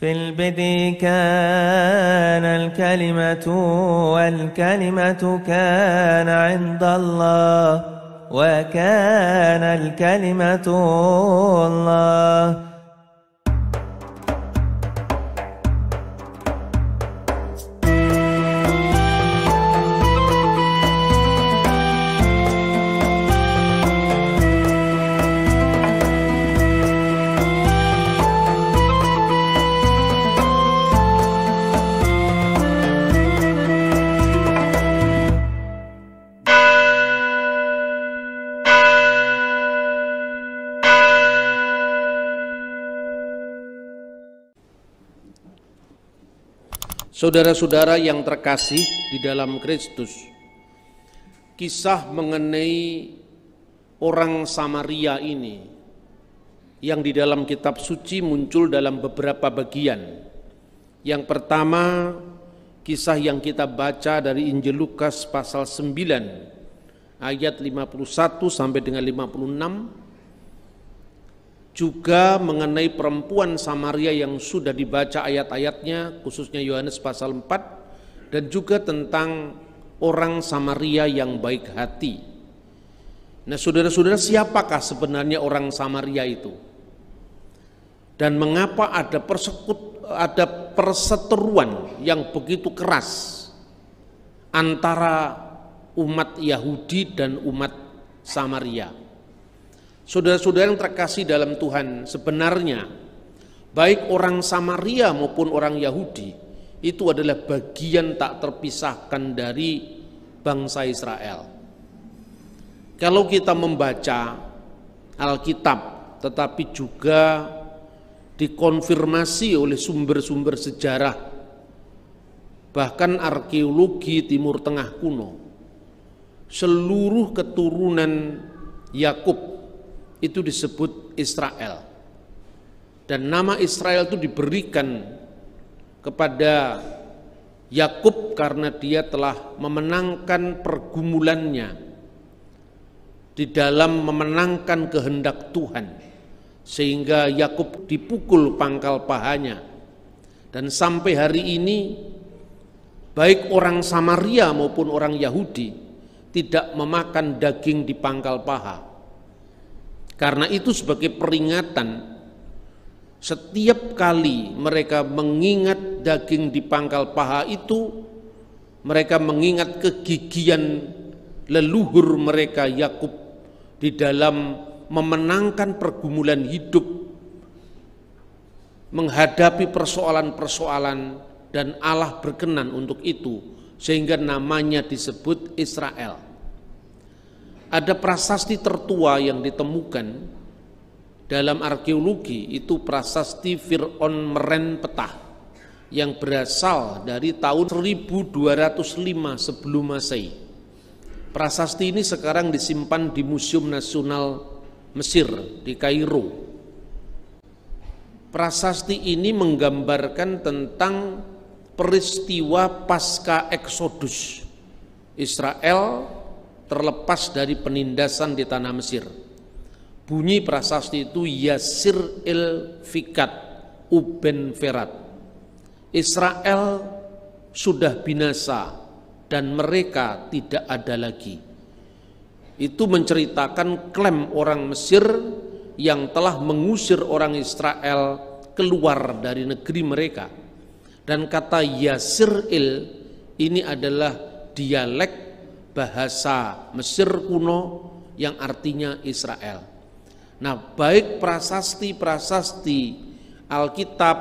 في البدء كان الكلمة والكلمة كان عند الله وكان الكلمة الله Saudara-saudara yang terkasih di dalam Kristus, kisah mengenai orang Samaria ini yang di dalam kitab suci muncul dalam beberapa bagian. Yang pertama, kisah yang kita baca dari Injil Lukas pasal 9 ayat 51 sampai dengan 56 juga mengenai perempuan Samaria yang sudah dibaca ayat-ayatnya khususnya Yohanes pasal 4 dan juga tentang orang Samaria yang baik hati. Nah, saudara-saudara, siapakah sebenarnya orang Samaria itu? Dan mengapa ada persekut ada perseteruan yang begitu keras antara umat Yahudi dan umat Samaria? Saudara-saudara yang terkasih dalam Tuhan, sebenarnya baik orang Samaria maupun orang Yahudi itu adalah bagian tak terpisahkan dari bangsa Israel. Kalau kita membaca Alkitab tetapi juga dikonfirmasi oleh sumber-sumber sejarah bahkan arkeologi Timur Tengah kuno seluruh keturunan Yakub itu disebut Israel. Dan nama Israel itu diberikan kepada Yakub karena dia telah memenangkan pergumulannya di dalam memenangkan kehendak Tuhan sehingga Yakub dipukul pangkal pahanya dan sampai hari ini baik orang Samaria maupun orang Yahudi tidak memakan daging di pangkal paha karena itu sebagai peringatan setiap kali mereka mengingat daging di pangkal paha itu mereka mengingat kegigian leluhur mereka Yakub di dalam memenangkan pergumulan hidup menghadapi persoalan-persoalan dan Allah berkenan untuk itu sehingga namanya disebut Israel ada prasasti tertua yang ditemukan dalam arkeologi itu prasasti Fir'on Meren Petah yang berasal dari tahun 1205 sebelum Masehi. Prasasti ini sekarang disimpan di Museum Nasional Mesir di Kairo. Prasasti ini menggambarkan tentang peristiwa pasca eksodus Israel terlepas dari penindasan di tanah Mesir. Bunyi prasasti itu Yasir il Fikat Uben Ferat. Israel sudah binasa dan mereka tidak ada lagi. Itu menceritakan klaim orang Mesir yang telah mengusir orang Israel keluar dari negeri mereka. Dan kata Yasir il ini adalah dialek bahasa Mesir kuno yang artinya Israel. Nah, baik prasasti-prasasti Alkitab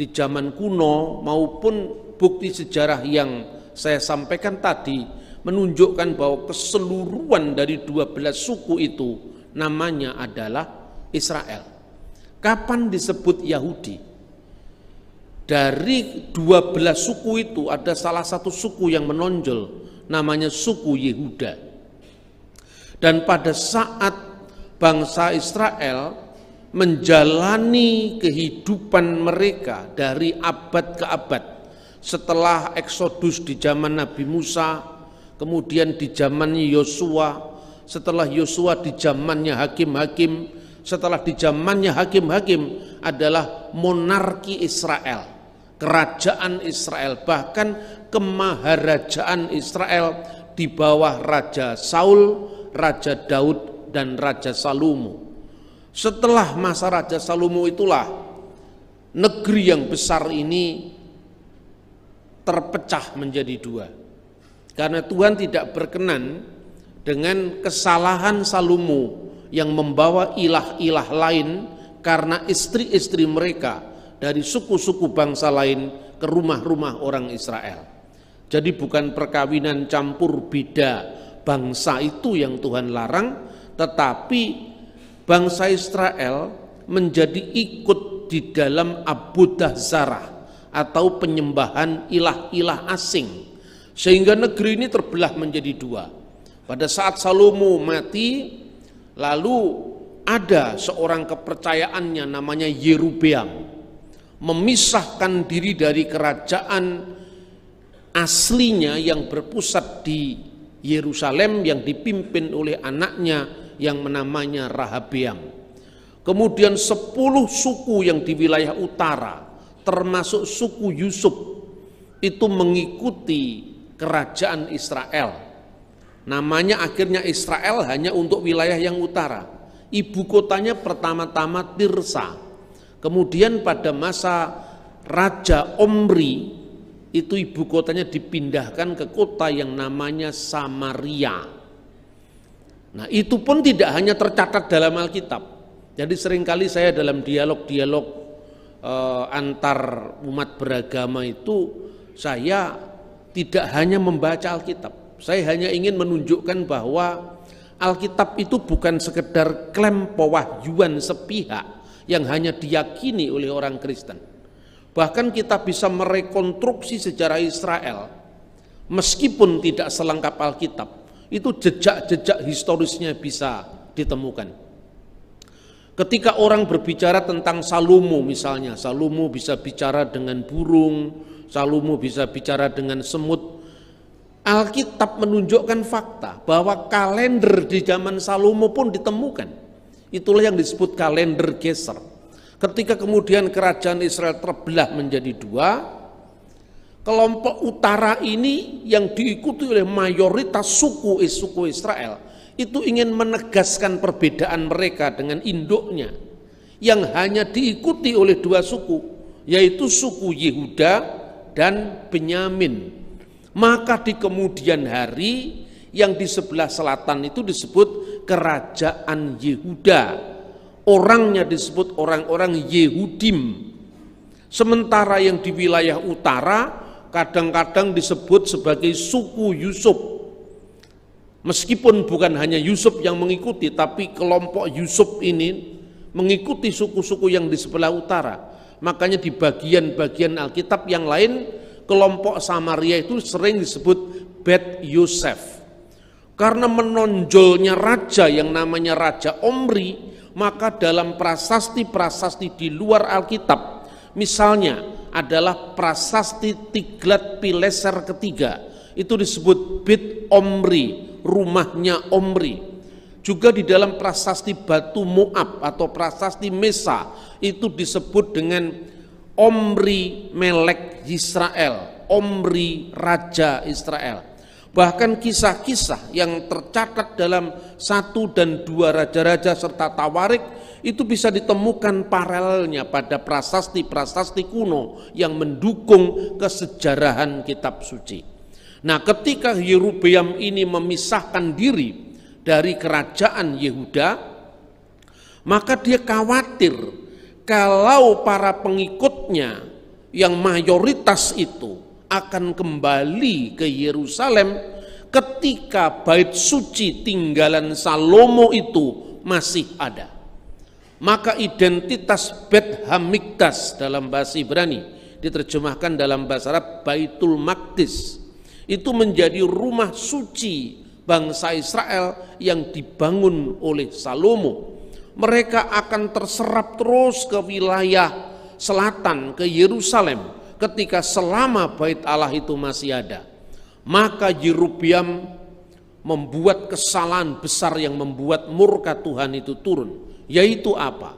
di zaman kuno maupun bukti sejarah yang saya sampaikan tadi menunjukkan bahwa keseluruhan dari 12 suku itu namanya adalah Israel. Kapan disebut Yahudi? Dari 12 suku itu ada salah satu suku yang menonjol namanya suku Yehuda. Dan pada saat bangsa Israel menjalani kehidupan mereka dari abad ke abad setelah eksodus di zaman Nabi Musa, kemudian di zaman Yosua, setelah Yosua di zamannya hakim-hakim, setelah di zamannya hakim-hakim adalah monarki Israel kerajaan Israel, bahkan kemaharajaan Israel di bawah Raja Saul, Raja Daud, dan Raja Salomo. Setelah masa Raja Salomo itulah negeri yang besar ini terpecah menjadi dua. Karena Tuhan tidak berkenan dengan kesalahan Salomo yang membawa ilah-ilah lain karena istri-istri mereka dari suku-suku bangsa lain ke rumah-rumah orang Israel. Jadi bukan perkawinan campur beda bangsa itu yang Tuhan larang, tetapi bangsa Israel menjadi ikut di dalam abudah zarah atau penyembahan ilah-ilah asing. Sehingga negeri ini terbelah menjadi dua. Pada saat Salomo mati, lalu ada seorang kepercayaannya namanya Yerubeam memisahkan diri dari kerajaan aslinya yang berpusat di Yerusalem yang dipimpin oleh anaknya yang menamanya Rahabiam. Kemudian sepuluh suku yang di wilayah utara termasuk suku Yusuf itu mengikuti kerajaan Israel. Namanya akhirnya Israel hanya untuk wilayah yang utara. Ibu kotanya pertama-tama Tirsa Kemudian pada masa Raja Omri itu ibu kotanya dipindahkan ke kota yang namanya Samaria. Nah, itu pun tidak hanya tercatat dalam Alkitab. Jadi seringkali saya dalam dialog-dialog e, antar umat beragama itu saya tidak hanya membaca Alkitab. Saya hanya ingin menunjukkan bahwa Alkitab itu bukan sekedar klaim pewahyuan sepihak yang hanya diyakini oleh orang Kristen. Bahkan kita bisa merekonstruksi sejarah Israel meskipun tidak selengkap Alkitab, itu jejak-jejak historisnya bisa ditemukan. Ketika orang berbicara tentang Salomo misalnya, Salomo bisa bicara dengan burung, Salomo bisa bicara dengan semut. Alkitab menunjukkan fakta bahwa kalender di zaman Salomo pun ditemukan. Itulah yang disebut kalender Geser. Ketika kemudian kerajaan Israel terbelah menjadi dua, kelompok utara ini yang diikuti oleh mayoritas suku suku Israel itu ingin menegaskan perbedaan mereka dengan induknya yang hanya diikuti oleh dua suku yaitu suku Yehuda dan Benyamin. Maka di kemudian hari yang di sebelah selatan itu disebut kerajaan Yehuda. Orangnya disebut orang-orang Yehudim. Sementara yang di wilayah utara kadang-kadang disebut sebagai suku Yusuf. Meskipun bukan hanya Yusuf yang mengikuti, tapi kelompok Yusuf ini mengikuti suku-suku yang di sebelah utara. Makanya di bagian-bagian Alkitab yang lain, kelompok Samaria itu sering disebut Bet Yosef karena menonjolnya raja yang namanya Raja Omri, maka dalam prasasti-prasasti di luar Alkitab, misalnya adalah prasasti Tiglat Pileser ketiga, itu disebut Bit Omri, rumahnya Omri. Juga di dalam prasasti Batu Moab atau prasasti Mesa itu disebut dengan Omri Melek Israel, Omri Raja Israel. Bahkan kisah-kisah yang tercatat dalam satu dan dua raja-raja serta tawarik itu bisa ditemukan paralelnya pada prasasti-prasasti kuno yang mendukung kesejarahan kitab suci. Nah ketika Yerubeam ini memisahkan diri dari kerajaan Yehuda, maka dia khawatir kalau para pengikutnya yang mayoritas itu akan kembali ke Yerusalem ketika bait suci tinggalan Salomo itu masih ada. Maka identitas Bet Hamikdas dalam bahasa Ibrani diterjemahkan dalam bahasa Arab Baitul Maktis itu menjadi rumah suci bangsa Israel yang dibangun oleh Salomo. Mereka akan terserap terus ke wilayah selatan ke Yerusalem ketika selama bait Allah itu masih ada, maka Yerubiam membuat kesalahan besar yang membuat murka Tuhan itu turun. Yaitu apa?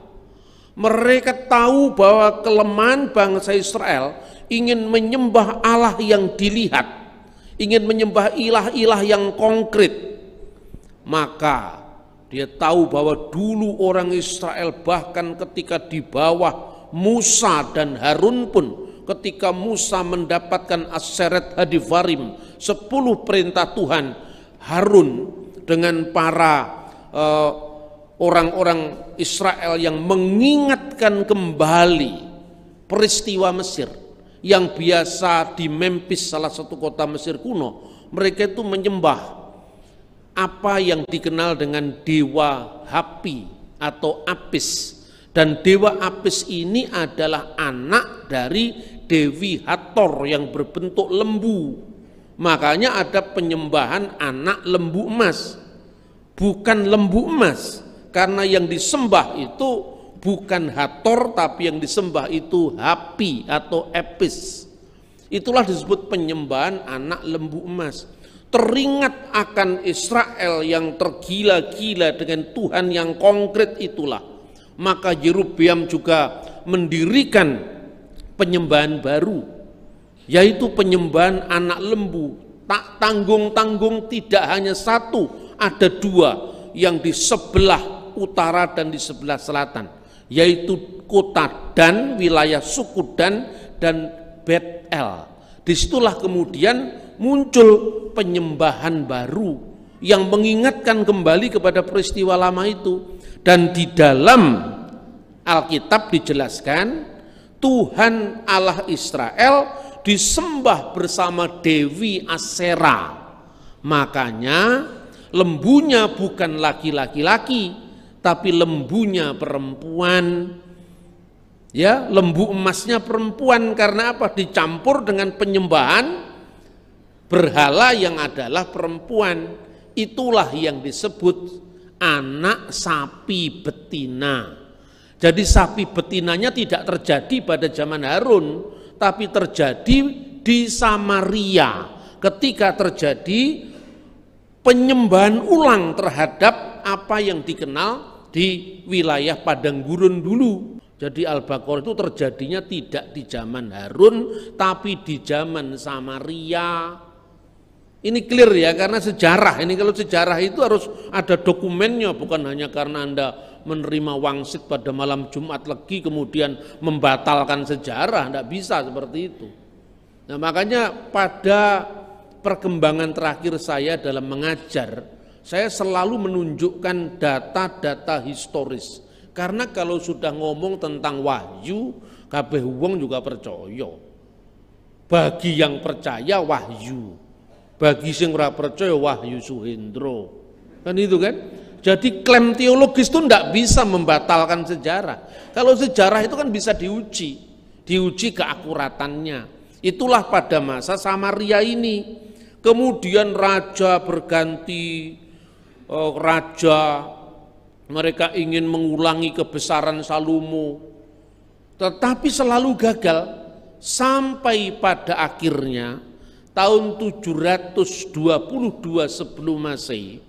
Mereka tahu bahwa kelemahan bangsa Israel ingin menyembah Allah yang dilihat, ingin menyembah ilah-ilah yang konkret. Maka dia tahu bahwa dulu orang Israel bahkan ketika di bawah Musa dan Harun pun ketika Musa mendapatkan aseret hadivarim, sepuluh perintah Tuhan, Harun dengan para eh, orang-orang uh, Israel yang mengingatkan kembali peristiwa Mesir yang biasa di Memphis salah satu kota Mesir kuno mereka itu menyembah apa yang dikenal dengan dewa Hapi atau Apis dan dewa Apis ini adalah anak dari Dewi hator yang berbentuk lembu. Makanya ada penyembahan anak lembu emas. Bukan lembu emas, karena yang disembah itu bukan hator tapi yang disembah itu Hapi atau Epis. Itulah disebut penyembahan anak lembu emas. Teringat akan Israel yang tergila-gila dengan Tuhan yang konkret itulah. Maka Yerubiam juga mendirikan penyembahan baru, yaitu penyembahan anak lembu. Tak tanggung-tanggung tidak hanya satu, ada dua yang di sebelah utara dan di sebelah selatan, yaitu kota Dan, wilayah suku Dan, dan Betel. Disitulah kemudian muncul penyembahan baru yang mengingatkan kembali kepada peristiwa lama itu. Dan di dalam Alkitab dijelaskan Tuhan Allah Israel disembah bersama Dewi Asera. Makanya lembunya bukan laki-laki-laki, tapi lembunya perempuan. Ya, lembu emasnya perempuan karena apa? Dicampur dengan penyembahan berhala yang adalah perempuan. Itulah yang disebut anak sapi betina. Jadi sapi betinanya tidak terjadi pada zaman Harun, tapi terjadi di Samaria ketika terjadi penyembahan ulang terhadap apa yang dikenal di wilayah padang gurun dulu. Jadi Al-Baqarah itu terjadinya tidak di zaman Harun tapi di zaman Samaria. Ini clear ya karena sejarah. Ini kalau sejarah itu harus ada dokumennya bukan hanya karena Anda menerima wangsit pada malam Jumat lagi kemudian membatalkan sejarah, tidak bisa seperti itu. Nah makanya pada perkembangan terakhir saya dalam mengajar, saya selalu menunjukkan data-data historis. Karena kalau sudah ngomong tentang wahyu, kabeh wong juga percaya. Bagi yang percaya wahyu, bagi sing ora percaya wahyu Suhendro. Kan itu kan? Jadi klaim teologis itu tidak bisa membatalkan sejarah. Kalau sejarah itu kan bisa diuji, diuji keakuratannya. Itulah pada masa Samaria ini. Kemudian raja berganti, oh, raja mereka ingin mengulangi kebesaran Salomo, tetapi selalu gagal sampai pada akhirnya tahun 722 sebelum Masehi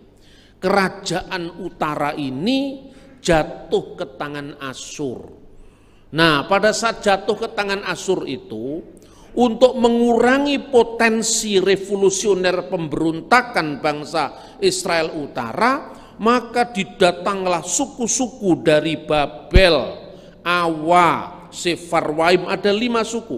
kerajaan utara ini jatuh ke tangan Asur. Nah, pada saat jatuh ke tangan Asur itu, untuk mengurangi potensi revolusioner pemberontakan bangsa Israel Utara, maka didatanglah suku-suku dari Babel, Awa, Sefarwaim, ada lima suku.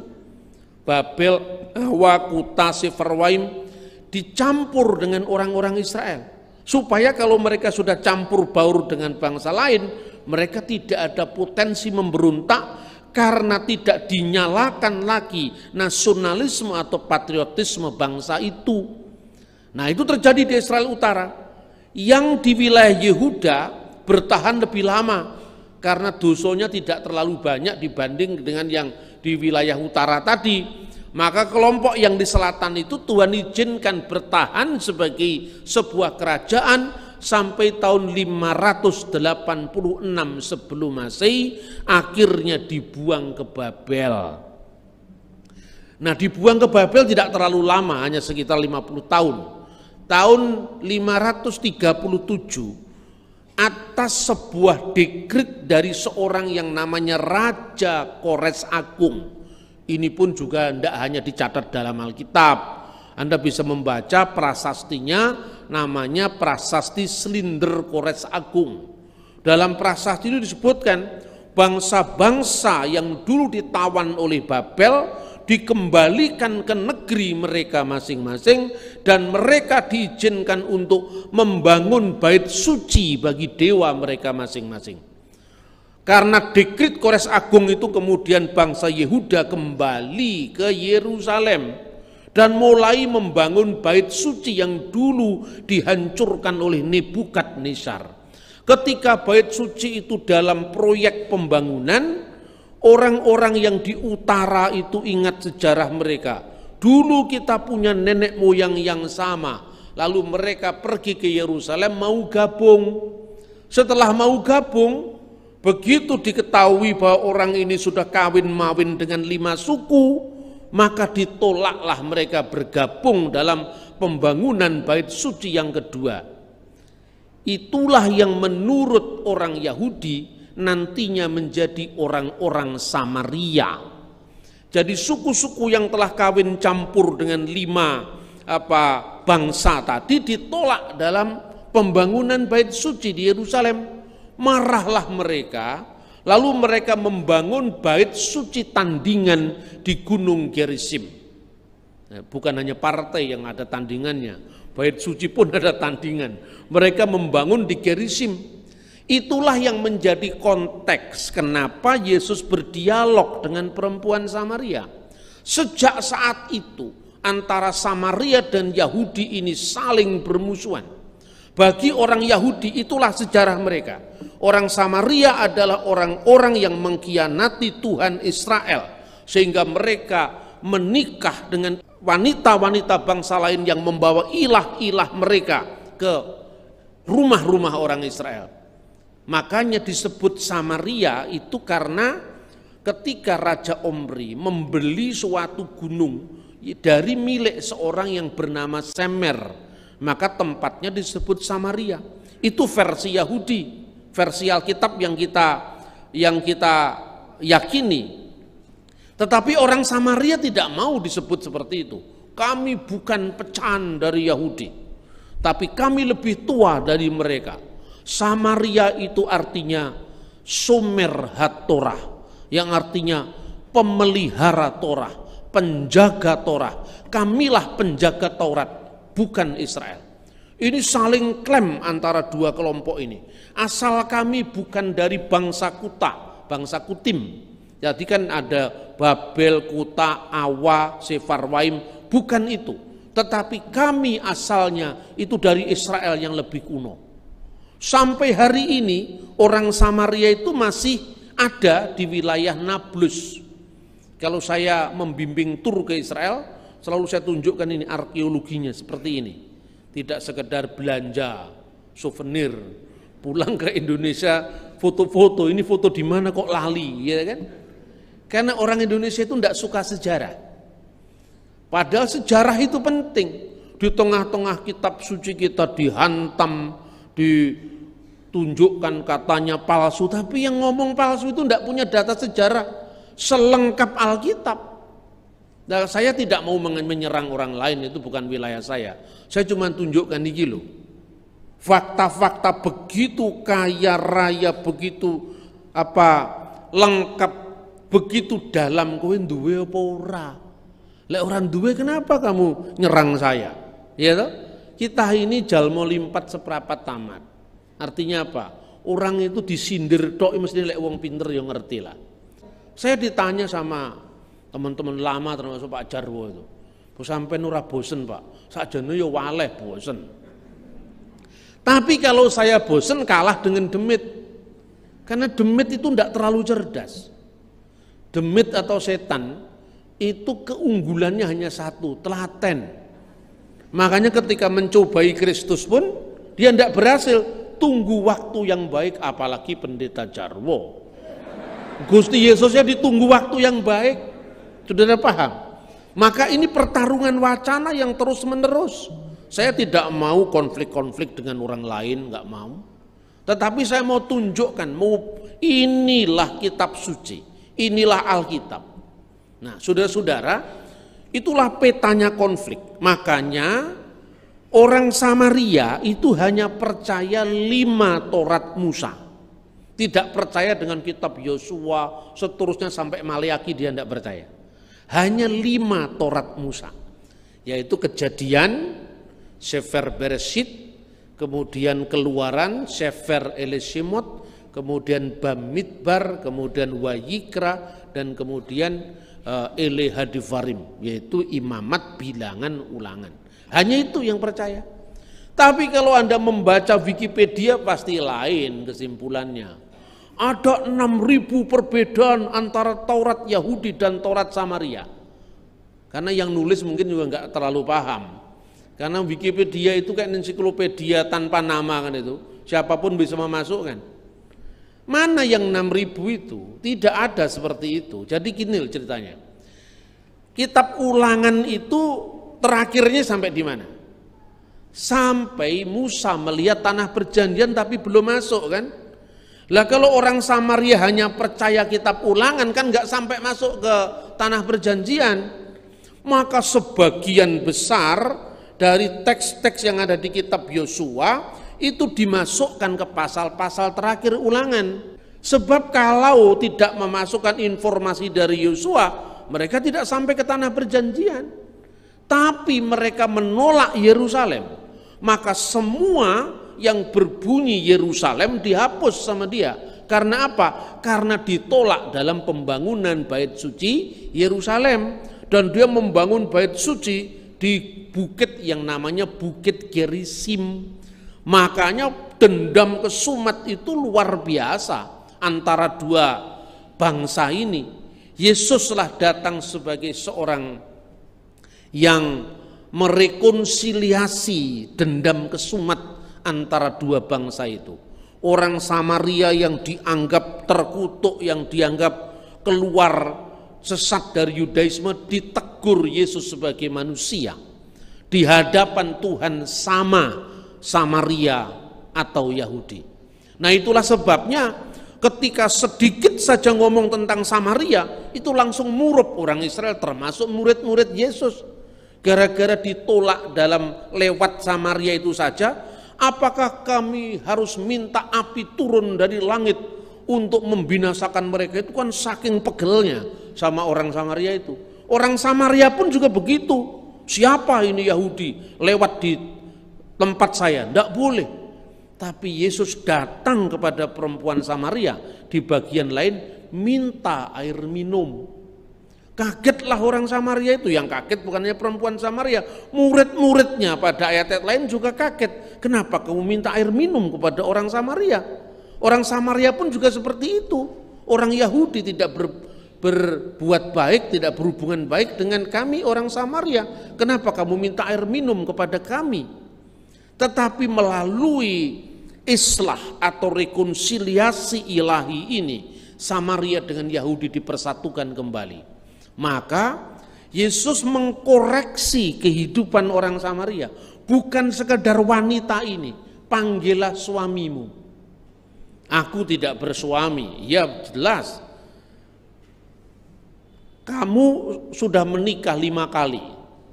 Babel, Awa, Kuta, Sefarwaim, dicampur dengan orang-orang Israel supaya kalau mereka sudah campur baur dengan bangsa lain, mereka tidak ada potensi memberontak karena tidak dinyalakan lagi nasionalisme atau patriotisme bangsa itu. Nah, itu terjadi di Israel Utara. Yang di wilayah Yehuda bertahan lebih lama karena dosonya tidak terlalu banyak dibanding dengan yang di wilayah utara tadi. Maka kelompok yang di selatan itu Tuhan izinkan bertahan sebagai sebuah kerajaan sampai tahun 586 sebelum Masehi akhirnya dibuang ke Babel. Nah, dibuang ke Babel tidak terlalu lama, hanya sekitar 50 tahun. Tahun 537 atas sebuah dekrit dari seorang yang namanya Raja Kores Agung ini pun juga tidak hanya dicatat dalam Alkitab. Anda bisa membaca prasastinya namanya prasasti Selinder Kores Agung. Dalam prasasti itu disebutkan bangsa-bangsa yang dulu ditawan oleh Babel dikembalikan ke negeri mereka masing-masing dan mereka diizinkan untuk membangun bait suci bagi dewa mereka masing-masing. Karena dekrit Kores Agung itu kemudian bangsa Yehuda kembali ke Yerusalem dan mulai membangun bait suci yang dulu dihancurkan oleh Nebukadnezar. Ketika bait suci itu dalam proyek pembangunan, orang-orang yang di utara itu ingat sejarah mereka. Dulu kita punya nenek moyang yang sama, lalu mereka pergi ke Yerusalem mau gabung. Setelah mau gabung, Begitu diketahui bahwa orang ini sudah kawin mawin dengan lima suku, maka ditolaklah mereka bergabung dalam pembangunan bait suci yang kedua. Itulah yang menurut orang Yahudi nantinya menjadi orang-orang Samaria. Jadi suku-suku yang telah kawin campur dengan lima apa bangsa tadi ditolak dalam pembangunan bait suci di Yerusalem marahlah mereka, lalu mereka membangun bait suci tandingan di Gunung Gerisim eh, Bukan hanya partai yang ada tandingannya, bait suci pun ada tandingan. Mereka membangun di Gerisim Itulah yang menjadi konteks kenapa Yesus berdialog dengan perempuan Samaria. Sejak saat itu antara Samaria dan Yahudi ini saling bermusuhan. Bagi orang Yahudi itulah sejarah mereka. Orang Samaria adalah orang-orang yang mengkhianati Tuhan Israel sehingga mereka menikah dengan wanita-wanita bangsa lain yang membawa ilah-ilah mereka ke rumah-rumah orang Israel. Makanya disebut Samaria itu karena ketika Raja Omri membeli suatu gunung dari milik seorang yang bernama Semer maka tempatnya disebut Samaria. Itu versi Yahudi, versi Alkitab yang kita yang kita yakini. Tetapi orang Samaria tidak mau disebut seperti itu. Kami bukan pecahan dari Yahudi, tapi kami lebih tua dari mereka. Samaria itu artinya Sumer Hatorah, yang artinya pemelihara Torah, penjaga Torah. Kamilah penjaga Taurat bukan Israel. Ini saling klaim antara dua kelompok ini. Asal kami bukan dari bangsa Kuta, bangsa Kutim. Jadi kan ada Babel, Kuta, Awa, Sefarwaim, bukan itu. Tetapi kami asalnya itu dari Israel yang lebih kuno. Sampai hari ini orang Samaria itu masih ada di wilayah Nablus. Kalau saya membimbing tur ke Israel, Selalu saya tunjukkan ini arkeologinya seperti ini. Tidak sekedar belanja, souvenir, pulang ke Indonesia foto-foto. Ini foto di mana kok lali, ya kan? Karena orang Indonesia itu tidak suka sejarah. Padahal sejarah itu penting. Di tengah-tengah kitab suci kita dihantam, ditunjukkan katanya palsu. Tapi yang ngomong palsu itu tidak punya data sejarah selengkap Alkitab. Nah, saya tidak mau menyerang orang lain itu bukan wilayah saya. Saya cuma tunjukkan di loh. Fakta-fakta begitu kaya raya begitu apa lengkap begitu dalam kowe duwe apa ora? Lek orang duwe kenapa kamu nyerang saya? Ya toh? Kita ini jalmo limpat seprapat tamat. Artinya apa? Orang itu disindir tok mesti lek wong pinter yang ngerti lah. Saya ditanya sama teman-teman lama termasuk Pak Jarwo itu. Sampai nurah bosen Pak, saja sajane yo ya waleh bosen. Tapi kalau saya bosen kalah dengan demit. Karena demit itu tidak terlalu cerdas. Demit atau setan itu keunggulannya hanya satu, telaten. Makanya ketika mencobai Kristus pun dia tidak berhasil. Tunggu waktu yang baik apalagi pendeta Jarwo. Gusti Yesusnya ditunggu waktu yang baik. Sudah paham? Maka ini pertarungan wacana yang terus menerus. Saya tidak mau konflik-konflik dengan orang lain, nggak mau. Tetapi saya mau tunjukkan, mau inilah kitab suci, inilah Alkitab. Nah, saudara-saudara, itulah petanya konflik. Makanya orang Samaria itu hanya percaya lima Torat Musa tidak percaya dengan kitab Yosua, seterusnya sampai Maliaki dia tidak percaya hanya lima Torat Musa, yaitu kejadian, Sefer Bereshit, kemudian keluaran, Sefer Elishimot, kemudian Bamidbar, kemudian Wayikra, dan kemudian uh, eh, Elehadivarim, yaitu imamat bilangan ulangan. Hanya itu yang percaya. Tapi kalau Anda membaca Wikipedia pasti lain kesimpulannya. Ada 6000 perbedaan antara Taurat Yahudi dan Taurat Samaria. Karena yang nulis mungkin juga nggak terlalu paham. Karena Wikipedia itu kayak ensiklopedia tanpa nama kan itu. Siapapun bisa memasukkan. Mana yang 6000 itu? Tidak ada seperti itu. Jadi gini ceritanya. Kitab Ulangan itu terakhirnya sampai di mana? Sampai Musa melihat tanah perjanjian tapi belum masuk kan? Lah kalau orang Samaria hanya percaya kitab ulangan kan nggak sampai masuk ke tanah perjanjian. Maka sebagian besar dari teks-teks yang ada di kitab Yosua itu dimasukkan ke pasal-pasal terakhir ulangan. Sebab kalau tidak memasukkan informasi dari Yosua, mereka tidak sampai ke tanah perjanjian. Tapi mereka menolak Yerusalem. Maka semua yang berbunyi Yerusalem dihapus sama dia. Karena apa? Karena ditolak dalam pembangunan bait suci Yerusalem dan dia membangun bait suci di bukit yang namanya Bukit Gerisim. Makanya dendam kesumat itu luar biasa antara dua bangsa ini. Yesuslah datang sebagai seorang yang merekonsiliasi dendam kesumat antara dua bangsa itu. Orang Samaria yang dianggap terkutuk, yang dianggap keluar sesat dari Yudaisme ditegur Yesus sebagai manusia. Di hadapan Tuhan sama Samaria atau Yahudi. Nah itulah sebabnya ketika sedikit saja ngomong tentang Samaria itu langsung murup orang Israel termasuk murid-murid Yesus gara-gara ditolak dalam lewat Samaria itu saja Apakah kami harus minta api turun dari langit untuk membinasakan mereka? Itu kan saking pegelnya sama orang Samaria itu. Orang Samaria pun juga begitu. Siapa ini Yahudi lewat di tempat saya? Tidak boleh. Tapi Yesus datang kepada perempuan Samaria di bagian lain minta air minum. Kagetlah orang Samaria itu, yang kaget bukannya perempuan Samaria, murid-muridnya pada ayat-ayat lain juga kaget. Kenapa kamu minta air minum kepada orang Samaria? Orang Samaria pun juga seperti itu. Orang Yahudi tidak ber, berbuat baik, tidak berhubungan baik dengan kami orang Samaria. Kenapa kamu minta air minum kepada kami? Tetapi melalui islah atau rekonsiliasi ilahi ini, Samaria dengan Yahudi dipersatukan kembali. Maka Yesus mengkoreksi kehidupan orang Samaria, bukan sekedar wanita ini, panggillah suamimu. Aku tidak bersuami, ya jelas. Kamu sudah menikah lima kali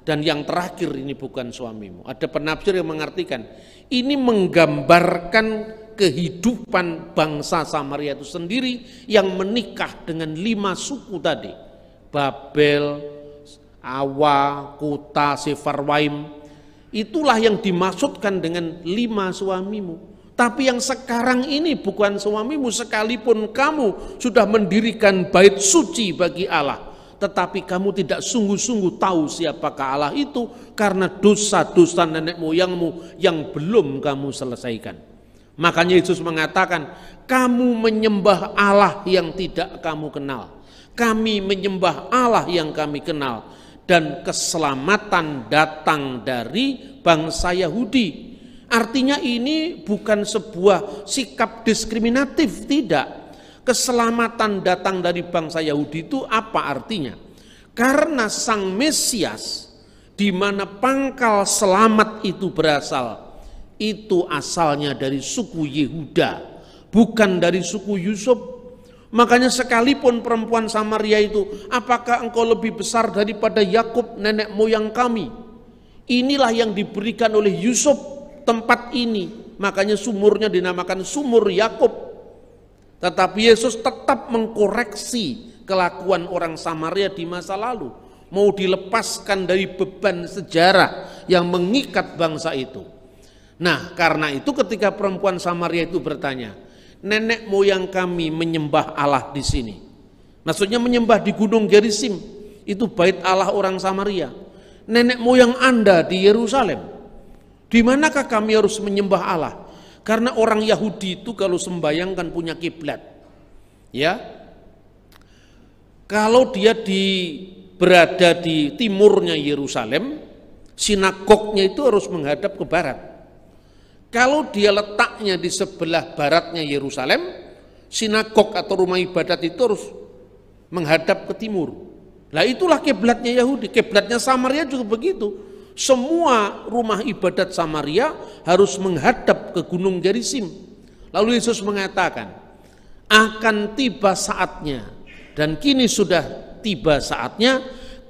dan yang terakhir ini bukan suamimu. Ada penafsir yang mengartikan ini menggambarkan kehidupan bangsa Samaria itu sendiri yang menikah dengan lima suku tadi Babel, Awa, Kuta, Sefarwaim. Itulah yang dimaksudkan dengan lima suamimu. Tapi yang sekarang ini bukan suamimu sekalipun kamu sudah mendirikan bait suci bagi Allah. Tetapi kamu tidak sungguh-sungguh tahu siapakah Allah itu karena dosa-dosa nenek moyangmu yang belum kamu selesaikan. Makanya Yesus mengatakan, kamu menyembah Allah yang tidak kamu kenal. Kami menyembah Allah yang kami kenal dan keselamatan datang dari bangsa Yahudi. Artinya ini bukan sebuah sikap diskriminatif, tidak. Keselamatan datang dari bangsa Yahudi itu apa artinya? Karena sang Mesias di mana pangkal selamat itu berasal, itu asalnya dari suku Yehuda, bukan dari suku Yusuf, Makanya sekalipun perempuan Samaria itu, apakah engkau lebih besar daripada Yakub nenek moyang kami? Inilah yang diberikan oleh Yusuf tempat ini. Makanya sumurnya dinamakan sumur Yakub. Tetapi Yesus tetap mengkoreksi kelakuan orang Samaria di masa lalu. Mau dilepaskan dari beban sejarah yang mengikat bangsa itu. Nah, karena itu ketika perempuan Samaria itu bertanya, nenek moyang kami menyembah Allah di sini. Maksudnya menyembah di Gunung Gerisim, itu bait Allah orang Samaria. Nenek moyang Anda di Yerusalem. Di manakah kami harus menyembah Allah? Karena orang Yahudi itu kalau sembayangkan punya kiblat. Ya. Kalau dia di berada di timurnya Yerusalem, sinagognya itu harus menghadap ke barat. Kalau dia letaknya di sebelah baratnya Yerusalem, sinagog atau rumah ibadat itu harus menghadap ke timur. Nah, itulah kiblatnya Yahudi, kiblatnya Samaria juga begitu. Semua rumah ibadat Samaria harus menghadap ke Gunung Gerisim. Lalu Yesus mengatakan, akan tiba saatnya dan kini sudah tiba saatnya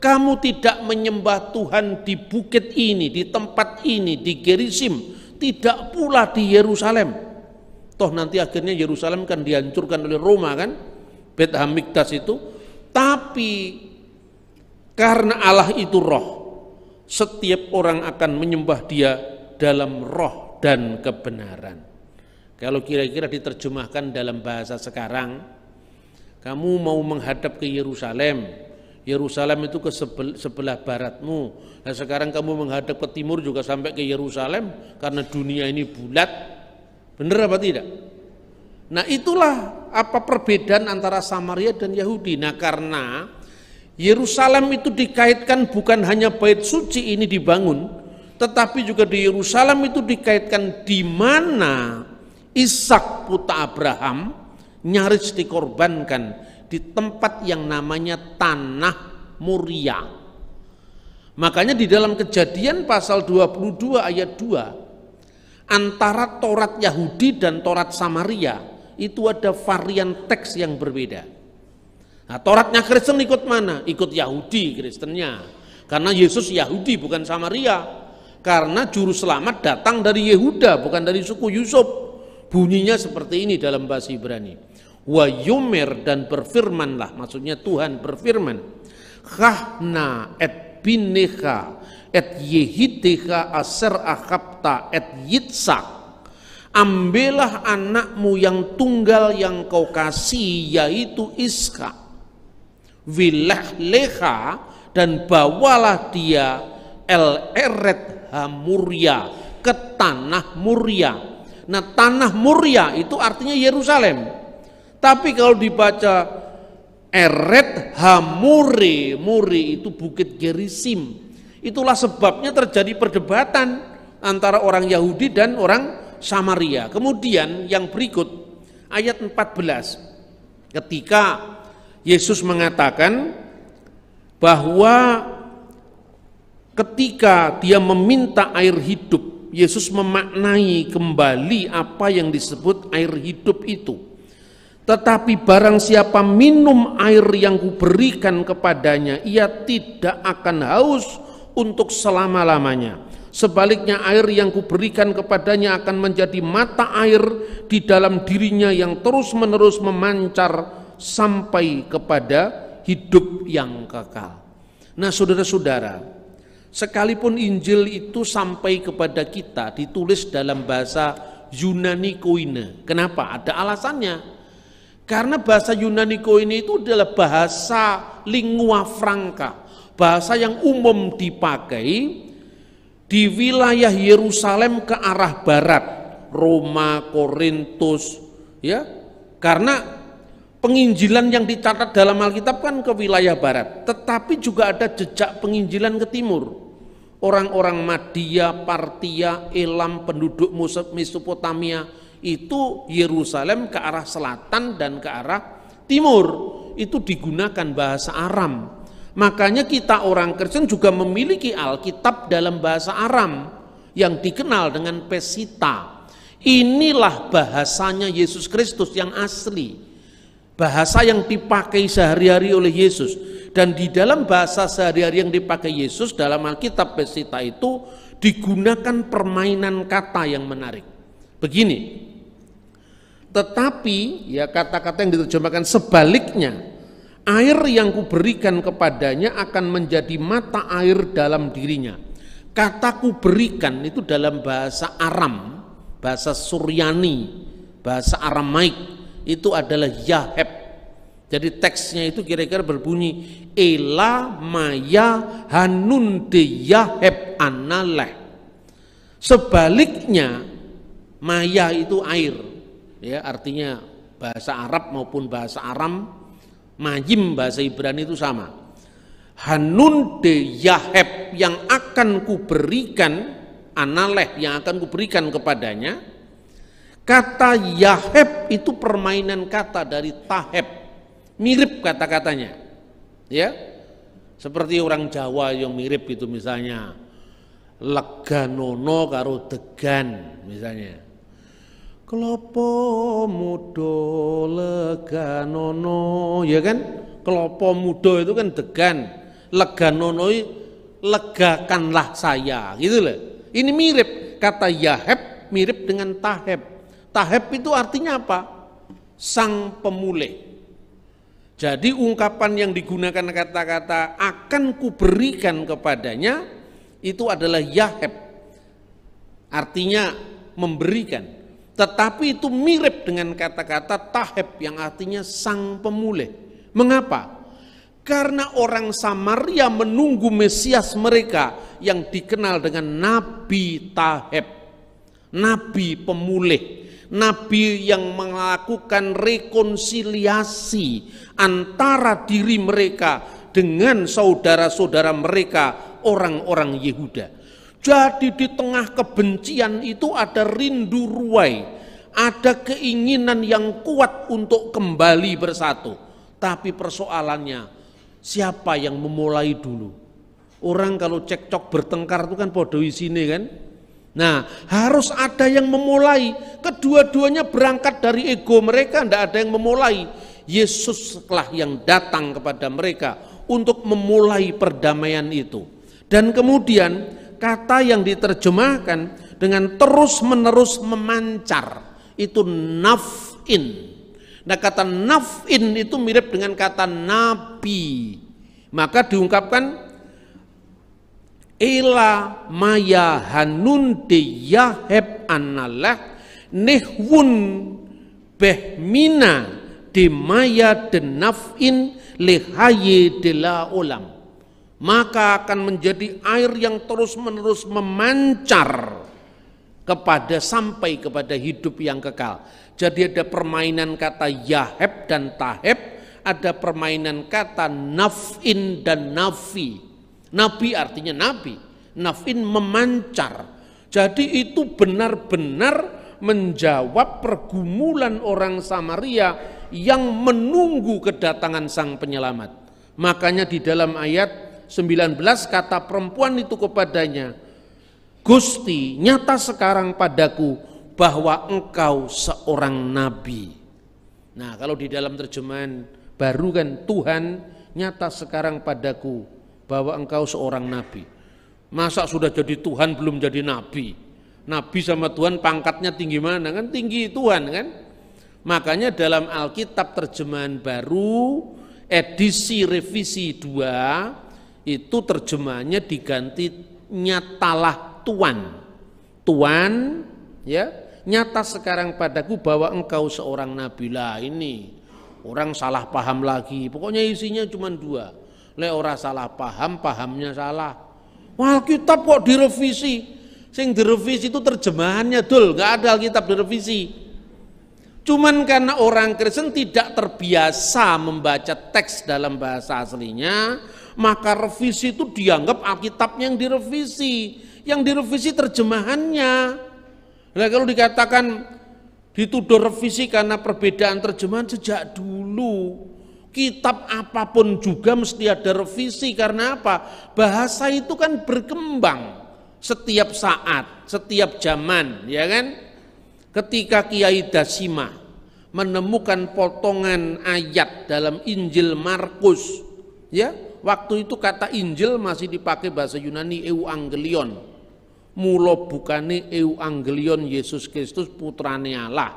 kamu tidak menyembah Tuhan di bukit ini, di tempat ini, di Gerisim tidak pula di Yerusalem. Toh nanti akhirnya Yerusalem kan dihancurkan oleh Roma kan, Beth Hamikdas itu. Tapi karena Allah itu roh, setiap orang akan menyembah dia dalam roh dan kebenaran. Kalau kira-kira diterjemahkan dalam bahasa sekarang, kamu mau menghadap ke Yerusalem, Yerusalem itu ke sebelah baratmu. Nah sekarang kamu menghadap ke timur juga sampai ke Yerusalem karena dunia ini bulat. Benar apa tidak? Nah itulah apa perbedaan antara Samaria dan Yahudi. Nah karena Yerusalem itu dikaitkan bukan hanya bait suci ini dibangun, tetapi juga di Yerusalem itu dikaitkan di mana Ishak putra Abraham nyaris dikorbankan di tempat yang namanya tanah muria. Makanya di dalam kejadian pasal 22 ayat 2 antara Taurat Yahudi dan Taurat Samaria itu ada varian teks yang berbeda. Nah, Tauratnya Kristen ikut mana? Ikut Yahudi Kristennya. Karena Yesus Yahudi bukan Samaria. Karena juru selamat datang dari Yehuda bukan dari suku Yusuf. Bunyinya seperti ini dalam bahasa Ibrani wa yumir dan berfirmanlah maksudnya Tuhan berfirman khahna et binika et yehitika aser akapta et yitsak ambillah anakmu yang tunggal yang kau kasih yaitu Iska wilah leha dan bawalah dia el eret Hamuria ke tanah muria nah tanah muria itu artinya Yerusalem tapi kalau dibaca Eret Hamure, Mure itu bukit Gerisim. Itulah sebabnya terjadi perdebatan antara orang Yahudi dan orang Samaria. Kemudian yang berikut ayat 14. Ketika Yesus mengatakan bahwa ketika dia meminta air hidup, Yesus memaknai kembali apa yang disebut air hidup itu. Tetapi barang siapa minum air yang kuberikan kepadanya, ia tidak akan haus untuk selama-lamanya. Sebaliknya air yang kuberikan kepadanya akan menjadi mata air di dalam dirinya yang terus-menerus memancar sampai kepada hidup yang kekal. Nah saudara-saudara, sekalipun Injil itu sampai kepada kita ditulis dalam bahasa Yunani Koine. Kenapa? Ada alasannya. Karena bahasa Yunani ini itu adalah bahasa lingua franca, bahasa yang umum dipakai di wilayah Yerusalem ke arah barat, Roma, Korintus, ya. Karena penginjilan yang dicatat dalam Alkitab kan ke wilayah barat, tetapi juga ada jejak penginjilan ke timur. Orang-orang Madia, Partia, Elam, penduduk Mesopotamia, itu Yerusalem ke arah selatan dan ke arah timur itu digunakan bahasa Aram. Makanya kita orang Kristen juga memiliki Alkitab dalam bahasa Aram yang dikenal dengan Pesita. Inilah bahasanya Yesus Kristus yang asli. Bahasa yang dipakai sehari-hari oleh Yesus. Dan di dalam bahasa sehari-hari yang dipakai Yesus dalam Alkitab Pesita itu digunakan permainan kata yang menarik. Begini, tetapi ya kata-kata yang diterjemahkan sebaliknya air yang kuberikan kepadanya akan menjadi mata air dalam dirinya. Kata kuberikan itu dalam bahasa Aram, bahasa Suryani, bahasa Aramaik itu adalah Yaheb. Jadi teksnya itu kira-kira berbunyi Ela maya hanun de Yaheb analeh. Sebaliknya maya itu air, ya artinya bahasa Arab maupun bahasa Aram majim bahasa Ibrani itu sama Hanun de Yaheb yang akan kuberikan analeh yang akan kuberikan kepadanya kata Yaheb itu permainan kata dari Taheb mirip kata-katanya ya seperti orang Jawa yang mirip itu misalnya leganono karo degan misalnya Klopo lega nono, ya kan? Klopo mudo itu kan degan. Leganono legakanlah saya gitu loh. Ini mirip kata Yaheb mirip dengan Taheb. Taheb itu artinya apa? Sang pemulih. Jadi ungkapan yang digunakan kata-kata akan kuberikan kepadanya itu adalah Yaheb. Artinya memberikan. Tetapi itu mirip dengan kata-kata taheb yang artinya sang pemulih. Mengapa? Karena orang Samaria menunggu Mesias mereka yang dikenal dengan Nabi Taheb. Nabi pemulih. Nabi yang melakukan rekonsiliasi antara diri mereka dengan saudara-saudara mereka orang-orang Yehuda. Jadi di tengah kebencian itu ada rindu ruai, ada keinginan yang kuat untuk kembali bersatu. Tapi persoalannya siapa yang memulai dulu? Orang kalau cekcok bertengkar itu kan podo sini kan? Nah harus ada yang memulai. Kedua-duanya berangkat dari ego mereka, tidak ada yang memulai. Yesuslah yang datang kepada mereka untuk memulai perdamaian itu. Dan kemudian kata yang diterjemahkan dengan terus-menerus memancar itu naf'in. Nah kata naf'in itu mirip dengan kata nabi. Maka diungkapkan ila maya hanun diyaheb analah nihwun behmina maya denafin lehaye la ulam maka akan menjadi air yang terus-menerus memancar kepada sampai kepada hidup yang kekal. Jadi ada permainan kata yaheb dan taheb, ada permainan kata naf'in dan nafi. Nabi artinya nabi, naf'in memancar. Jadi itu benar-benar menjawab pergumulan orang Samaria yang menunggu kedatangan sang penyelamat. Makanya di dalam ayat 19 kata perempuan itu kepadanya, Gusti, nyata sekarang padaku bahwa engkau seorang nabi. Nah, kalau di dalam terjemahan baru kan Tuhan nyata sekarang padaku bahwa engkau seorang nabi. Masa sudah jadi Tuhan belum jadi nabi? Nabi sama Tuhan pangkatnya tinggi mana? Kan tinggi Tuhan kan? Makanya dalam Alkitab terjemahan baru edisi revisi 2 itu terjemahnya diganti nyatalah tuan. Tuan ya, nyata sekarang padaku bahwa engkau seorang nabi lah ini. Orang salah paham lagi. Pokoknya isinya cuma dua. Le ora salah paham, pahamnya salah. Wah, kitab kok direvisi. Sing direvisi itu terjemahannya dul, nggak ada alkitab direvisi. Cuman karena orang Kristen tidak terbiasa membaca teks dalam bahasa aslinya, maka revisi itu dianggap Alkitabnya yang direvisi, yang direvisi terjemahannya. Nah kalau dikatakan dituduh revisi karena perbedaan terjemahan sejak dulu, kitab apapun juga mesti ada revisi karena apa? Bahasa itu kan berkembang setiap saat, setiap zaman, ya kan? Ketika Kiai Dasima menemukan potongan ayat dalam Injil Markus, ya, Waktu itu kata Injil masih dipakai bahasa Yunani euangelion. Mulo bukane euangelion Yesus Kristus putrane Allah.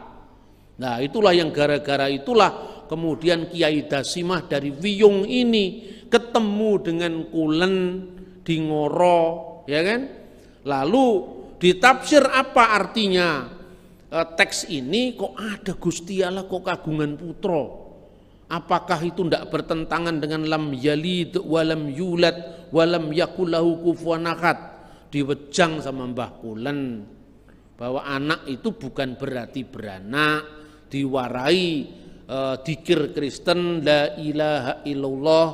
Nah itulah yang gara-gara itulah kemudian Kiai Dasimah dari Wiyung ini ketemu dengan Kulen di Ngoro ya kan lalu ditafsir apa artinya eh, teks ini kok ada Gusti Allah kok kagungan putra apakah itu tidak bertentangan dengan lam yalid walam yulat walam yakulahu kufuwan diwejang sama Mbah Kulen bahwa anak itu bukan berarti beranak diwarai e, dikir Kristen la ilaha illallah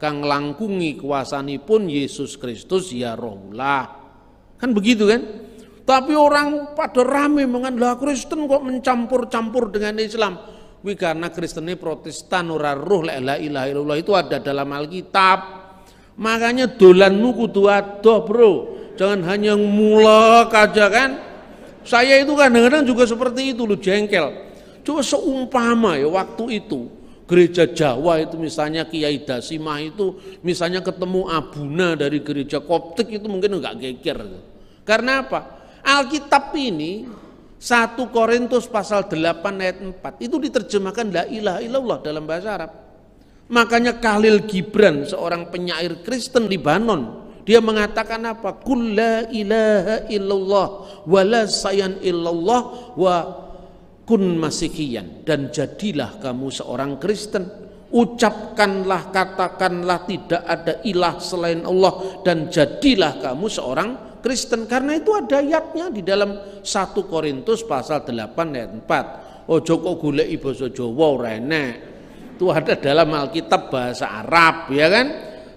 kang langkungi kuasani pun Yesus Kristus ya rohullah kan begitu kan tapi orang pada rame mengandalkan Kristen kok mencampur-campur dengan Islam kuwi karena Kristen Protestan ora roh la ilaha illallah itu ada dalam Alkitab. Makanya dolanmu kudu adoh, Bro. Jangan hanya mulek aja kan. Saya itu kadang-kadang juga seperti itu lu jengkel. Coba seumpama ya waktu itu gereja Jawa itu misalnya Kiai Dasimah itu misalnya ketemu Abuna dari gereja Koptik itu mungkin enggak geger. Karena apa? Alkitab ini 1 Korintus pasal 8 ayat 4 itu diterjemahkan la ilaha illallah dalam bahasa Arab. Makanya Khalil Gibran seorang penyair Kristen Libanon dia mengatakan apa? Kulla ilaha illallah wa la sayan illallah wa kun masikian dan jadilah kamu seorang Kristen ucapkanlah katakanlah tidak ada ilah selain Allah dan jadilah kamu seorang Kristen karena itu ada ayatnya di dalam 1 Korintus pasal 8 ayat 4 Oh Joko Gule Ibu Jawa itu ada dalam Alkitab bahasa Arab ya kan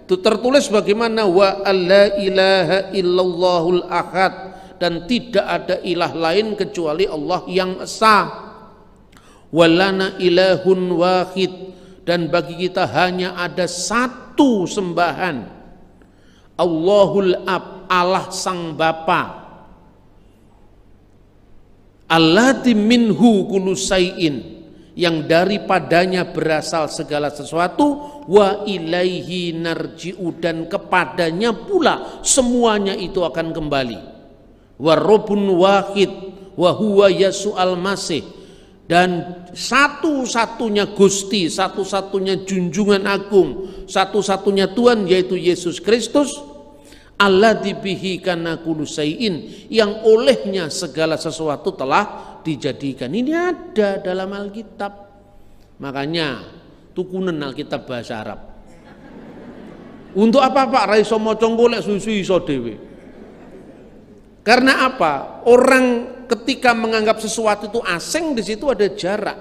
itu tertulis bagaimana wa alla ilaha illallahul ahad dan tidak ada ilah lain kecuali Allah yang esa walana ilahun wahid dan bagi kita hanya ada satu sembahan Allahul Ab Allah Sang Bapa Allah Diminhu kullu sayin yang daripadanya berasal segala sesuatu wa ilaihi narji'u dan kepadanya pula semuanya itu akan kembali wa wahid wa huwa masih dan satu-satunya Gusti, satu-satunya junjungan agung, satu-satunya Tuhan yaitu Yesus Kristus Allah dibihi karena kulusain yang olehnya segala sesuatu telah dijadikan. Ini ada dalam Alkitab. Makanya tukunen Alkitab bahasa Arab. Untuk apa Pak Raiso mocong golek susu iso karena apa? Orang ketika menganggap sesuatu itu asing di situ ada jarak.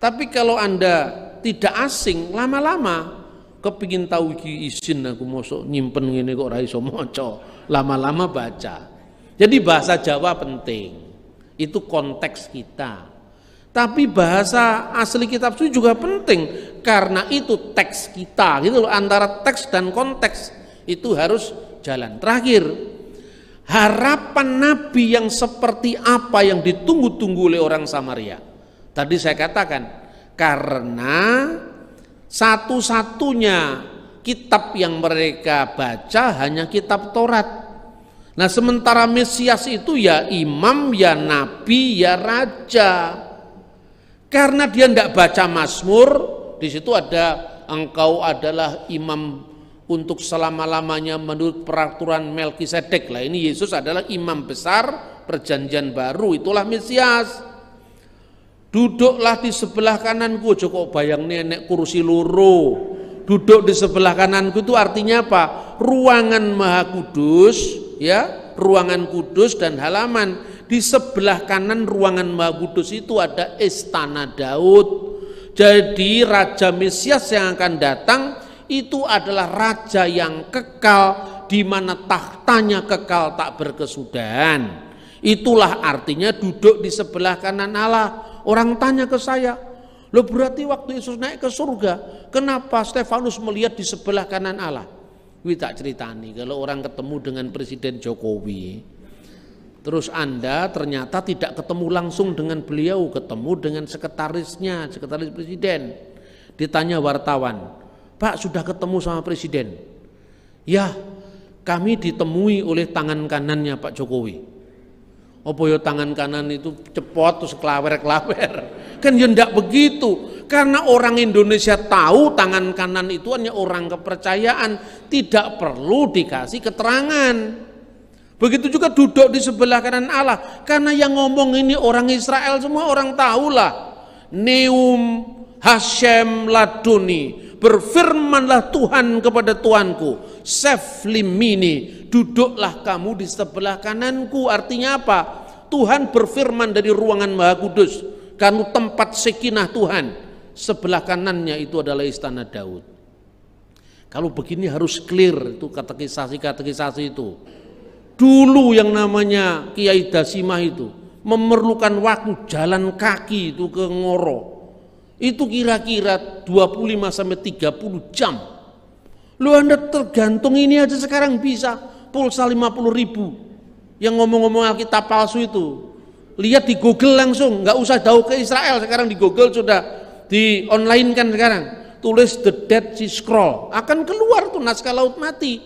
Tapi kalau Anda tidak asing, lama-lama kepingin tahu ki isin aku moso nyimpen ini kok ora iso Lama-lama baca. Jadi bahasa Jawa penting. Itu konteks kita. Tapi bahasa asli kitab suci juga penting karena itu teks kita gitu loh antara teks dan konteks itu harus jalan. Terakhir, harapan Nabi yang seperti apa yang ditunggu-tunggu oleh orang Samaria. Tadi saya katakan, karena satu-satunya kitab yang mereka baca hanya kitab Taurat. Nah sementara Mesias itu ya imam, ya nabi, ya raja. Karena dia tidak baca Mazmur, di situ ada engkau adalah imam untuk selama-lamanya menurut peraturan Melkisedek lah ini Yesus adalah imam besar perjanjian baru itulah Mesias duduklah di sebelah kananku Joko bayang nenek kursi luru duduk di sebelah kananku itu artinya apa ruangan maha kudus ya ruangan kudus dan halaman di sebelah kanan ruangan maha kudus itu ada istana Daud jadi raja Mesias yang akan datang itu adalah raja yang kekal di mana tahtanya kekal tak berkesudahan. Itulah artinya duduk di sebelah kanan Allah. Orang tanya ke saya, "Lo berarti waktu Yesus naik ke surga, kenapa Stefanus melihat di sebelah kanan Allah?" Gue tak ceritani kalau orang ketemu dengan Presiden Jokowi. Terus Anda ternyata tidak ketemu langsung dengan beliau, ketemu dengan sekretarisnya, sekretaris presiden. Ditanya wartawan, Pak sudah ketemu sama presiden. Ya, kami ditemui oleh tangan kanannya Pak Jokowi. Apa ya tangan kanan itu cepot terus kelawer-kelawer. Kan ya ndak begitu. Karena orang Indonesia tahu tangan kanan itu hanya orang kepercayaan, tidak perlu dikasih keterangan. Begitu juga duduk di sebelah kanan Allah. Karena yang ngomong ini orang Israel semua orang tahulah. Neum Hashem Laduni Berfirmanlah Tuhan kepada Tuanku, Seflimini, duduklah kamu di sebelah kananku. Artinya apa? Tuhan berfirman dari ruangan Maha Kudus, kamu tempat sekinah Tuhan. Sebelah kanannya itu adalah istana Daud. Kalau begini harus clear itu kata kata katekisasi itu. Dulu yang namanya Kiai Dasimah itu memerlukan waktu jalan kaki itu ke Ngoro itu kira-kira 25 sampai 30 jam. Lu Anda tergantung ini aja sekarang bisa pulsa 50 ribu. Yang ngomong-ngomong Alkitab palsu itu. Lihat di Google langsung, nggak usah jauh ke Israel sekarang di Google sudah di online kan sekarang. Tulis The Dead Sea Scroll, akan keluar tuh naskah laut mati.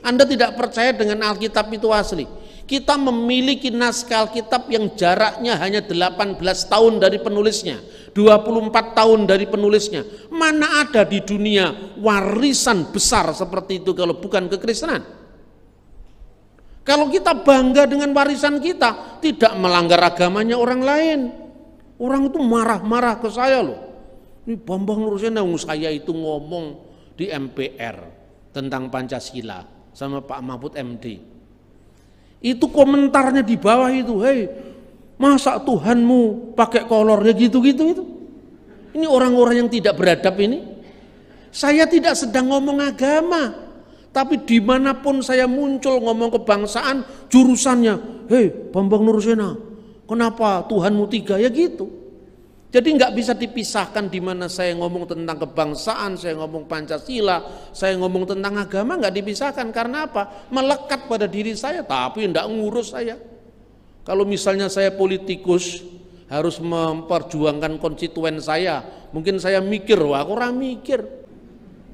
Anda tidak percaya dengan Alkitab itu asli. Kita memiliki naskah kitab yang jaraknya hanya 18 tahun dari penulisnya, 24 tahun dari penulisnya. Mana ada di dunia warisan besar seperti itu kalau bukan kekristenan? Kalau kita bangga dengan warisan kita, tidak melanggar agamanya orang lain. Orang itu marah-marah ke saya loh. Ini Bambang yang oh, saya itu ngomong di MPR tentang Pancasila sama Pak Mahfud MD. Itu komentarnya di bawah itu, hei masa Tuhanmu pakai kolornya gitu-gitu itu. Ini orang-orang yang tidak beradab ini. Saya tidak sedang ngomong agama, tapi dimanapun saya muncul ngomong kebangsaan, jurusannya, hei Bambang Nurusena, kenapa Tuhanmu tiga ya gitu. Jadi nggak bisa dipisahkan di mana saya ngomong tentang kebangsaan, saya ngomong Pancasila, saya ngomong tentang agama nggak dipisahkan karena apa? Melekat pada diri saya, tapi nggak ngurus saya. Kalau misalnya saya politikus harus memperjuangkan konstituen saya, mungkin saya mikir, wah aku orang mikir.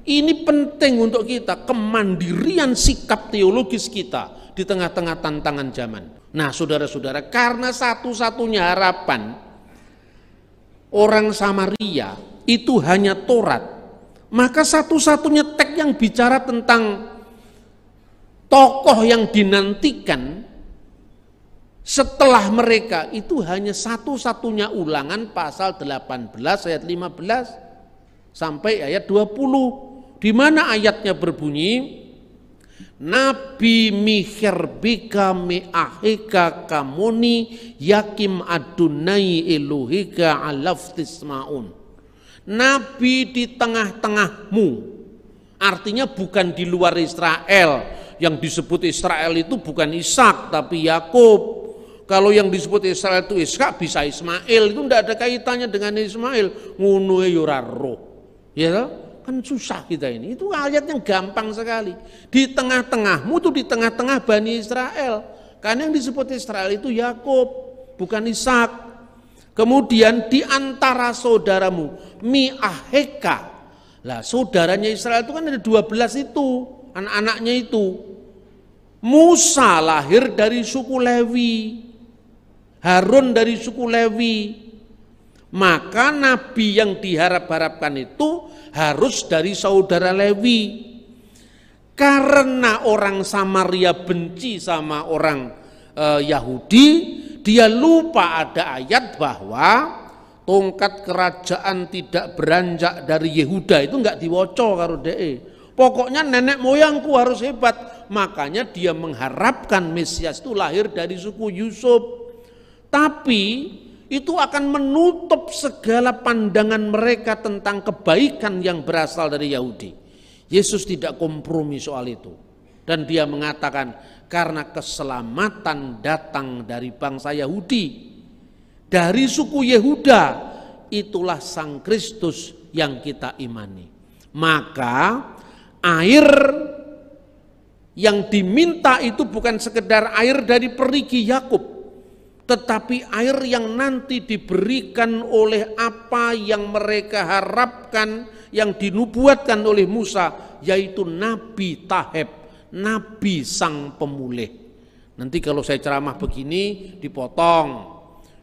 Ini penting untuk kita kemandirian sikap teologis kita di tengah-tengah tantangan zaman. Nah, saudara-saudara, karena satu-satunya harapan orang Samaria itu hanya Torat, maka satu-satunya teks yang bicara tentang tokoh yang dinantikan setelah mereka itu hanya satu-satunya ulangan pasal 18 ayat 15 sampai ayat 20 di mana ayatnya berbunyi Nabi Miherbika mi'ahika kamuni yakim adunai iluhika alaf tismaun. Nabi di tengah-tengahmu. Artinya bukan di luar Israel. Yang disebut Israel itu bukan Ishak tapi Yakub. Kalau yang disebut Israel itu Ishak bisa Ismail itu tidak ada kaitannya dengan Ismail. Ngunu Ya you Ya, Kan susah kita ini. Itu ayatnya gampang sekali. Di tengah-tengahmu tuh di tengah-tengah Bani Israel. kan yang disebut Israel itu Yakub, bukan Ishak. Kemudian di antara saudaramu mi'aheka. Lah saudaranya Israel itu kan ada 12 itu, anak-anaknya itu. Musa lahir dari suku Lewi. Harun dari suku Lewi. Maka nabi yang diharap-harapkan itu harus dari saudara Lewi. Karena orang Samaria benci sama orang e, Yahudi, dia lupa ada ayat bahwa tongkat kerajaan tidak beranjak dari Yehuda itu enggak diwoco karo DE. Pokoknya nenek moyangku harus hebat. Makanya dia mengharapkan Mesias itu lahir dari suku Yusuf. Tapi itu akan menutup segala pandangan mereka tentang kebaikan yang berasal dari Yahudi. Yesus tidak kompromi soal itu. Dan dia mengatakan karena keselamatan datang dari bangsa Yahudi. Dari suku Yehuda itulah sang Kristus yang kita imani. Maka air yang diminta itu bukan sekedar air dari perigi Yakub tetapi air yang nanti diberikan oleh apa yang mereka harapkan yang dinubuatkan oleh Musa yaitu Nabi Taheb, Nabi Sang Pemulih. Nanti kalau saya ceramah begini dipotong.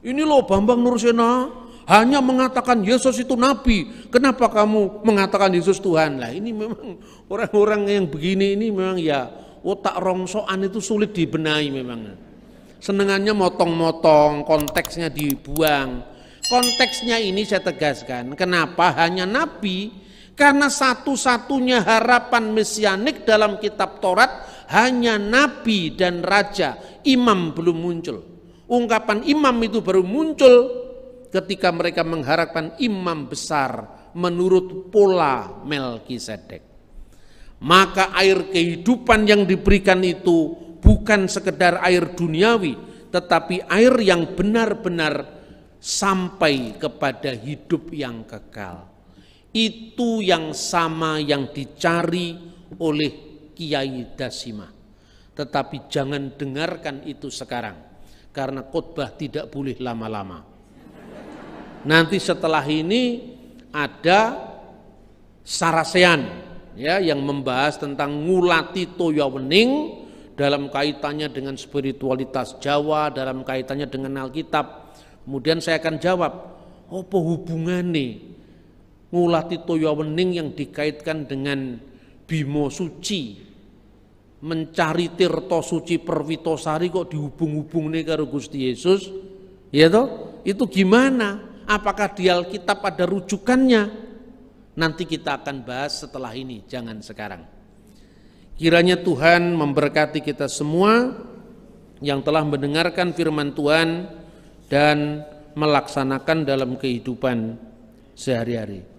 Ini loh Bambang Sena hanya mengatakan Yesus itu Nabi. Kenapa kamu mengatakan Yesus Tuhan? Lah ini memang orang-orang yang begini ini memang ya otak rongsoan itu sulit dibenahi memang senengannya motong-motong, konteksnya dibuang. Konteksnya ini saya tegaskan, kenapa hanya nabi? Karena satu-satunya harapan mesianik dalam kitab Taurat hanya nabi dan raja, imam belum muncul. Ungkapan imam itu baru muncul ketika mereka mengharapkan imam besar menurut pola Melkisedek. Maka air kehidupan yang diberikan itu bukan sekedar air duniawi tetapi air yang benar-benar sampai kepada hidup yang kekal. Itu yang sama yang dicari oleh Kiai Dasima. Tetapi jangan dengarkan itu sekarang karena khotbah tidak boleh lama-lama. Nanti setelah ini ada sarasean ya yang membahas tentang ngulati toya wening dalam kaitannya dengan spiritualitas Jawa, dalam kaitannya dengan Alkitab. Kemudian saya akan jawab, apa hubungane ngulati toya wening yang dikaitkan dengan bimo suci mencari tirto suci perwitosari kok dihubung-hubung nih karo Gusti Yesus ya toh itu gimana apakah di Alkitab ada rujukannya nanti kita akan bahas setelah ini jangan sekarang Kiranya Tuhan memberkati kita semua yang telah mendengarkan firman Tuhan dan melaksanakan dalam kehidupan sehari-hari.